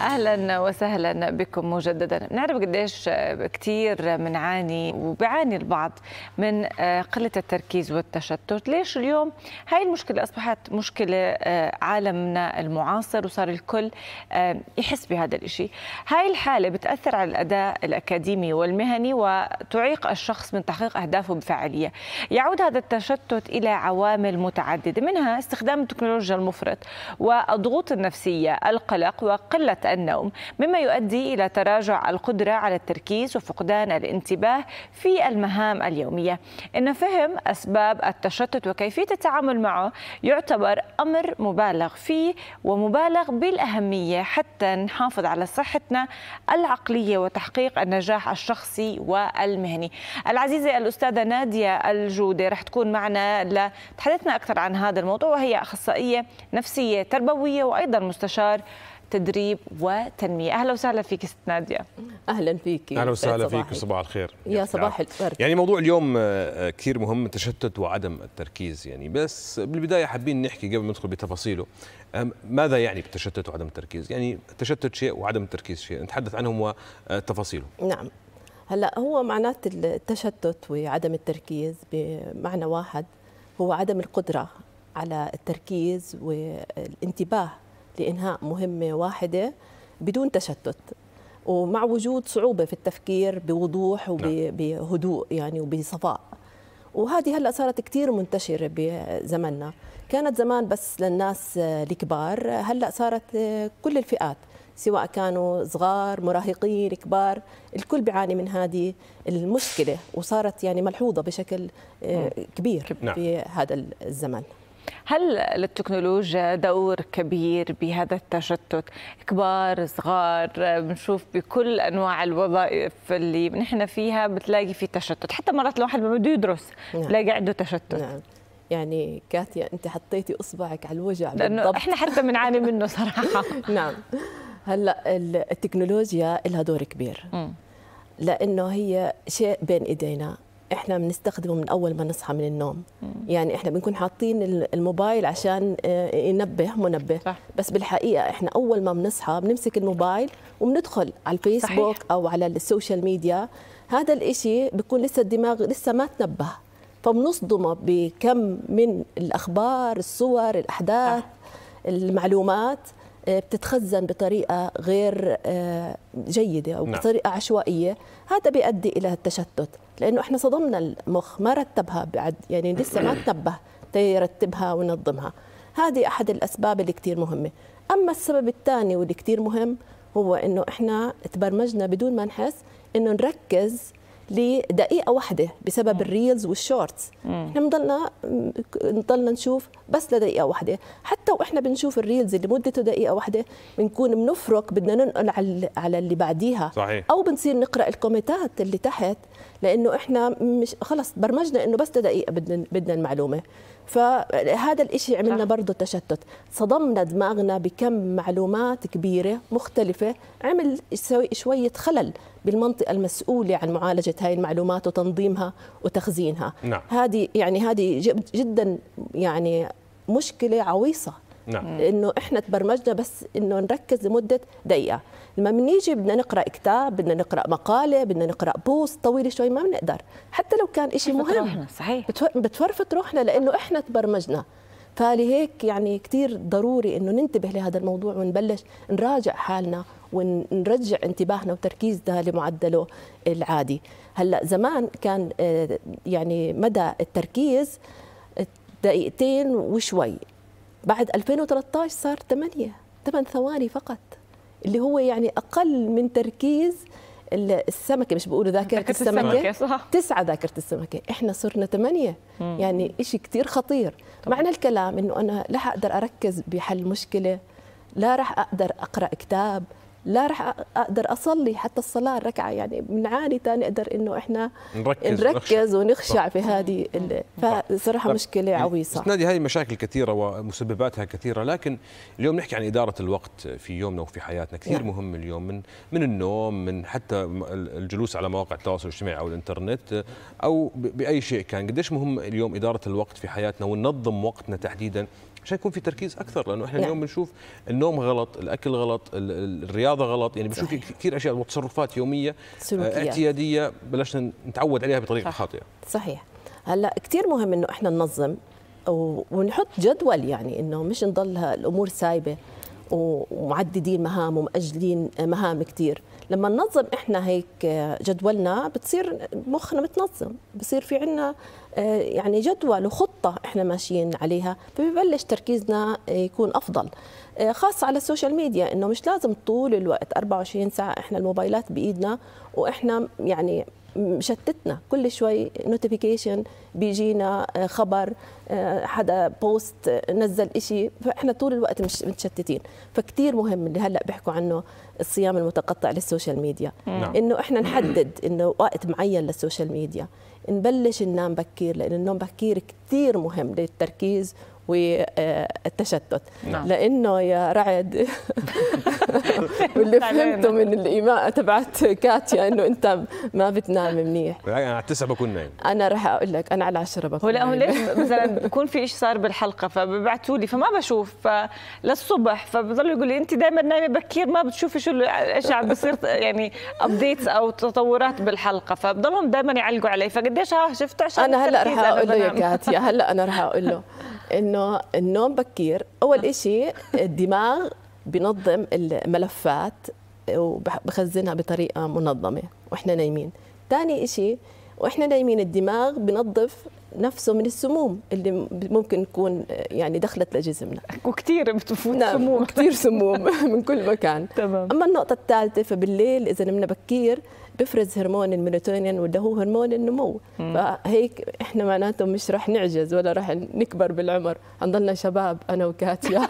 اهلا وسهلا بكم مجددا نعرف قديش كثير بنعاني وبعاني البعض من آه، قله التركيز والتشتت ليش اليوم هاي المشكله اصبحت مشكله آه، عالمنا المعاصر وصار الكل آه، يحس بهذا الشيء هاي الحاله بتاثر على الاداء الاكاديمي والمهني وتعيق الشخص من تحقيق اهدافه بفعاليه يعود هذا التشتت الى عوامل متعدده منها استخدام التكنولوجيا المفرط والضغوط النفسيه القلق وقله النوم مما يؤدي إلى تراجع القدرة على التركيز وفقدان الانتباه في المهام اليومية إن فهم أسباب التشتت وكيفية التعامل معه يعتبر أمر مبالغ فيه ومبالغ بالأهمية حتى نحافظ على صحتنا العقلية وتحقيق النجاح الشخصي والمهني العزيزة الأستاذة نادية الجودة رح تكون معنا لتحدثنا أكثر عن هذا الموضوع وهي أخصائية نفسية تربوية وأيضا مستشار تدريب وتنميه اهلا وسهلا فيك ست ناديه اهلا فيك اهلا وسهلا فيك وصباح الخير يا صباح الورد يعني موضوع اليوم آه، آه، كثير مهم التشتت وعدم التركيز يعني بس بالبدايه حابين نحكي قبل ما ندخل بتفاصيله ماذا يعني التشتت وعدم التركيز يعني التشتت شيء وعدم التركيز شيء نتحدث عنهم وتفاصيله آه، نعم هلا هو معنات التشتت وعدم التركيز بمعنى واحد هو عدم القدره على التركيز والانتباه لإنهاء مهمة واحدة بدون تشتت ومع وجود صعوبة في التفكير بوضوح نعم. وبهدوء يعني وبصفاء وهذه هلا صارت كثير منتشره بزمننا كانت زمان بس للناس الكبار هلا صارت كل الفئات سواء كانوا صغار مراهقين كبار الكل بيعاني من هذه المشكله وصارت يعني ملحوظه بشكل نعم. كبير نعم. في هذا الزمن هل للتكنولوجيا دور كبير بهذا التشتت كبار صغار بنشوف بكل انواع الوظائف اللي نحن فيها بتلاقي في تشتت حتى مرات الواحد ما بده يدرس نعم. بتلاقي عنده تشتت نعم. يعني كاتيا انت حطيتي اصبعك على الوجع لانه بالضبط. احنا حتى بنعاني منه صراحه نعم هلا التكنولوجيا لها دور كبير م. لانه هي شيء بين ايدينا احنا بنستخدمه من اول ما نصحى من النوم مم. يعني احنا بنكون حاطين الموبايل عشان آه، ينبه منبه صح. بس بالحقيقه احنا اول ما بنصحى بنمسك الموبايل وبندخل على الفيسبوك صحيح. او على السوشيال ميديا هذا الإشي بيكون لسه الدماغ لسه ما تنبه فبنصدمه بكم من الاخبار الصور الاحداث صح. المعلومات آه، بتتخزن بطريقه غير آه، جيده او نعم. بطريقه عشوائيه هذا بيؤدي الى التشتت لانه احنا صدمنا المخ ما رتبها بعد يعني لسه ما تنبه يرتبها وينظمها هذه احد الاسباب اللي كثير مهمه اما السبب الثاني واللي كتير مهم هو انه احنا تبرمجنا بدون ما نحس انه نركز لدقيقه واحده بسبب الريلز والشورتس احنا بنضلنا بنضلنا نشوف بس لدقيقه واحده حتى واحنا بنشوف الريلز اللي مدته دقيقه واحده بنكون بنفرك بدنا ننقل على على اللي بعديها صحيح. او بنصير نقرا الكومنتات اللي تحت لانه احنا مش خلص برمجنا انه بس لدقيقه بدنا بدنا المعلومه فهذا الإشي عملنا برضه تشتت صدمنا دماغنا بكم معلومات كبيرة مختلفة عمل شوية خلل بالمنطقة المسؤولة عن معالجة هاي المعلومات وتنظيمها وتخزينها نعم. هذه يعني هذه جدا يعني مشكلة عويصة نعم. انه احنا تبرمجنا بس انه نركز لمده دقيقه لما بنيجي بدنا نقرا كتاب بدنا نقرا مقاله بدنا نقرا بوست طويل شوي ما بنقدر حتى لو كان شيء مهم روحنا. صحيح بتورفت روحنا لانه احنا تبرمجنا فلهيك يعني كثير ضروري انه ننتبه لهذا الموضوع ونبلش نراجع حالنا ونرجع انتباهنا وتركيزنا لمعدله العادي هلا زمان كان آه، يعني مدى التركيز دقيقتين وشوي بعد 2013 صار 8 8 ثواني فقط اللي هو يعني اقل من تركيز السمكه مش بيقولوا ذاكره, ذاكرة السمكه, السمكة تسعه ذاكره السمكه احنا صرنا ثمانيه يعني إشي كثير خطير طبعا. معنى الكلام انه انا لا اقدر اركز بحل مشكله لا راح اقدر اقرا كتاب لا راح اقدر اصلي حتى الصلاه الركعه يعني بنعاني نقدر انه احنا نركز, نركز ونخشع في هذه فصراحه طيب. مشكله يعني عويصه نادي هذه مشاكل كثيره ومسبباتها كثيره لكن اليوم نحكي عن اداره الوقت في يومنا وفي حياتنا كثير نعم. مهم اليوم من من النوم من حتى الجلوس على مواقع التواصل الاجتماعي او الانترنت او باي شيء كان قديش مهم اليوم اداره الوقت في حياتنا وننظم وقتنا تحديدا عشان يكون في تركيز اكثر لانه احنا نعم. اليوم بنشوف النوم غلط الاكل غلط الرياضه غلط يعني بنشوف كثير اشياء وتصرفات يوميه آه، سلوكيات. اعتياديه بلشنا نتعود عليها بطريقه صح. خاطئه صحيح هلا كثير مهم انه احنا ننظم ونحط جدول يعني انه مش نضل الامور سايبه ومعددين مهام ومأجلين مهام كثير لما ننظم احنا هيك آه، جدولنا بتصير مخنا متنظم بصير في عنا آه، يعني جدول وخطه احنا ماشيين عليها فبيبلش تركيزنا آه، يكون افضل خاصة على السوشيال ميديا انه مش لازم طول الوقت 24 ساعة احنا الموبايلات بايدنا واحنا يعني شتتنا كل شوي نوتيفيكيشن بيجينا آه، خبر آه، حدا بوست آه، نزل إشي فإحنا طول الوقت مش متشتتين فكتير مهم اللي هلأ بيحكوا عنه الصيام المتقطع للسوشيال ميديا نعم. نعم. إنه إحنا نحدد إنه وقت معين للسوشيال ميديا نبلش ننام بكير لأن النوم بكير كتير مهم للتركيز والتشتت نعم. لانه يا رعد واللي فهمته من الايماء تبعت كاتيا انه انت ما بتنام منيح انا على التسعه بكون نايم انا راح اقول لك انا على العشره بكون نايم هو ليش مثلا بكون في شيء صار بالحلقه فببعثوا لي فما بشوف فللصبح فبضلوا يقول لي انت دائما نايمه بكير ما بتشوفي شو ايش عم بصير يعني ابديتس او تطورات بالحلقه فبضلهم دائما يعلقوا علي فقديش ها شفت عشان انا هلا راح اقول له يا كاتيا هلا انا راح اقول له انه انه النوم بكير اول شيء الدماغ بنظم الملفات وبخزنها بطريقه منظمه واحنا نايمين ثاني شيء واحنا نايمين الدماغ بنظف نفسه من السموم اللي ممكن تكون يعني دخلت لجسمنا وكثير بتفوت نعم سموم كثير سموم من كل مكان تمام اما النقطه الثالثه فبالليل اذا نمنا بكير بفرز هرمون الميلاتونين واللي هو هرمون النمو فهيك احنا معناته مش رح نعجز ولا رح نكبر بالعمر هنضلنا شباب انا وكاتيا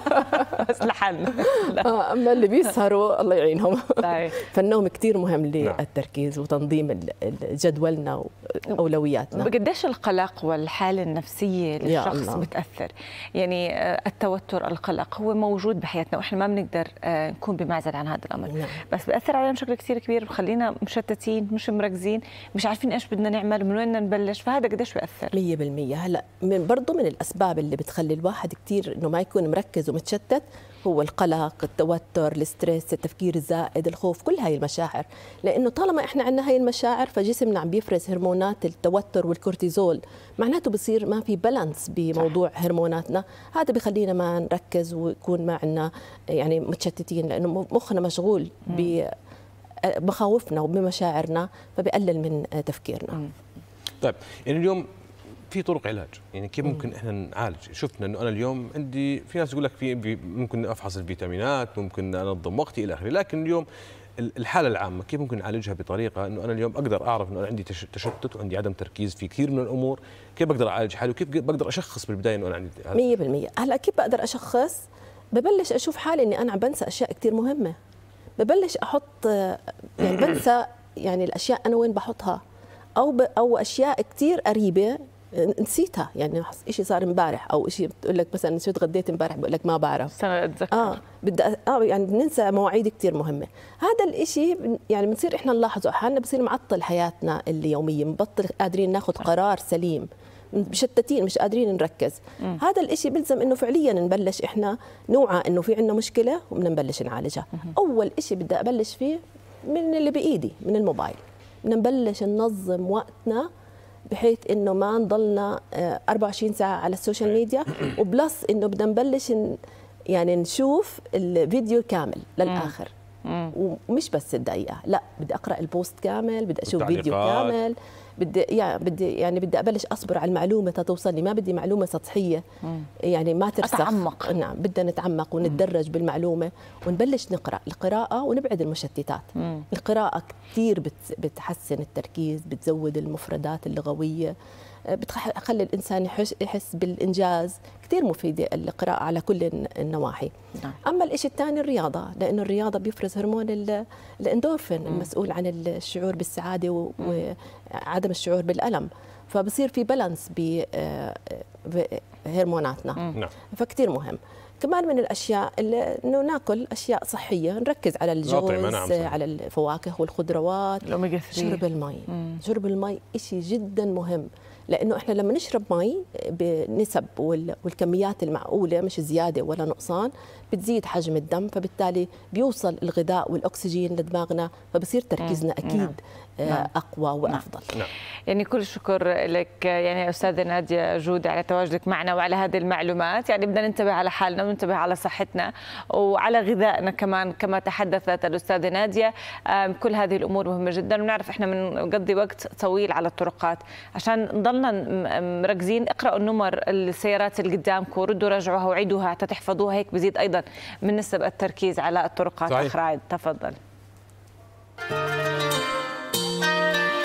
بس لحالنا آه، اما اللي بيسهروا الله يعينهم فالنوم كثير مهم نعم. للتركيز وتنظيم جدولنا واولوياتنا قديش القلق والحاله النفسيه للشخص بتاثر يعني آه، التوتر القلق هو موجود بحياتنا واحنا ما بنقدر آه، نكون بمعزل عن هذا الامر نعم. بس بياثر علينا بشكل كثير كبير بخلينا مشتت مشتتين مش مركزين مش عارفين ايش بدنا نعمل من وين نبلش فهذا قديش بياثر 100% هلا من برضه من الاسباب اللي بتخلي الواحد كثير انه ما يكون مركز ومتشتت هو القلق التوتر الستريس التفكير الزائد الخوف كل هاي المشاعر لانه طالما احنا عندنا هاي المشاعر فجسمنا عم بيفرز هرمونات التوتر والكورتيزول معناته بصير ما في بالانس بموضوع صح. هرموناتنا هذا بخلينا ما نركز ويكون ما عندنا يعني متشتتين لانه مخنا مشغول ب بمخاوفنا وبمشاعرنا فبقلل من تفكيرنا طيب يعني اليوم في طرق علاج يعني كيف ممكن احنا نعالج شفنا انه انا اليوم عندي في ناس يقول لك في ممكن افحص الفيتامينات ممكن انظم وقتي الى اخره لكن اليوم الحاله العامه كيف ممكن نعالجها بطريقه انه انا اليوم اقدر اعرف انه انا عندي تشتت وعندي عدم تركيز في كثير من الامور كيف بقدر اعالج حالي وكيف بقدر اشخص بالبدايه انه انا عندي 100% هلا كيف بقدر اشخص ببلش اشوف حالي اني انا عم بنسى اشياء كثير مهمه ببلش احط يعني بنسى يعني الاشياء انا وين بحطها او ب او اشياء كثير قريبه نسيتها يعني شيء صار امبارح او شيء بتقول لك مثلا شو تغديت امبارح بقول لك ما بعرف انا اتذكر اه بدي اه يعني بننسى مواعيد كثير مهمه هذا الشيء يعني بنصير احنا نلاحظه حالنا بصير معطل حياتنا اليوميه بنبطل قادرين ناخذ قرار سليم مشتتين مش قادرين نركز مم. هذا الإشي بلزم انه فعليا نبلش احنا نوعى انه في عندنا مشكله وبدنا نبلش نعالجها مم. اول إشي بدي ابلش فيه من اللي بايدي من الموبايل بدنا نبلش ننظم وقتنا بحيث انه ما نضلنا 24 آه، ساعه على السوشيال ميديا وبلس انه بدنا نبلش يعني نشوف الفيديو كامل للاخر مم. ومش بس الدقيقه لا بدي اقرا البوست كامل بدي اشوف فيديو كامل بدي يعني بدي يعني بدي ابلش اصبر على المعلومه تتوصل ما بدي معلومه سطحيه يعني ما ترسخ اتعمق نعم بدنا نتعمق ونتدرج بالمعلومه ونبلش نقرا القراءه ونبعد المشتتات مم. القراءه كثير بتحسن التركيز بتزود المفردات اللغويه بتخلي الانسان يحس, يحس بالانجاز كثير مفيده القراءه على كل النواحي نعم. اما الشيء الثاني الرياضه لانه الرياضه بيفرز هرمون الاندورفين المسؤول عن الشعور بالسعاده وعدم الشعور بالالم فبصير في بالانس بهرموناتنا آه، نعم. فكتير مهم كمان من الاشياء انه ناكل اشياء صحيه نركز على طيب، الجوز على الفواكه والخضروات شرب المي شرب المي شيء جدا مهم لانه احنا لما نشرب مي بنسب والكميات المعقوله مش زياده ولا نقصان بتزيد حجم الدم فبالتالي بيوصل الغذاء والاكسجين لدماغنا فبصير تركيزنا اكيد آه، نعم. اقوى نعم. وافضل نعم. يعني كل شكر لك يعني استاذه ناديه جود على تواجدك معنا وعلى هذه المعلومات يعني بدنا ننتبه على حالنا وننتبه على صحتنا وعلى غذائنا كمان كما تحدثت الاستاذه ناديه كل هذه الامور مهمه جدا ونعرف احنا بنقضي وقت طويل على الطرقات عشان نضل ضلنا مركزين اقرأوا النمر السيارات اللي قدامكم ردوا رجعوها وعيدوها حتى تحفظوها هيك بزيد أيضا من نسب التركيز على الطرقات صحيح. أخرى تفضل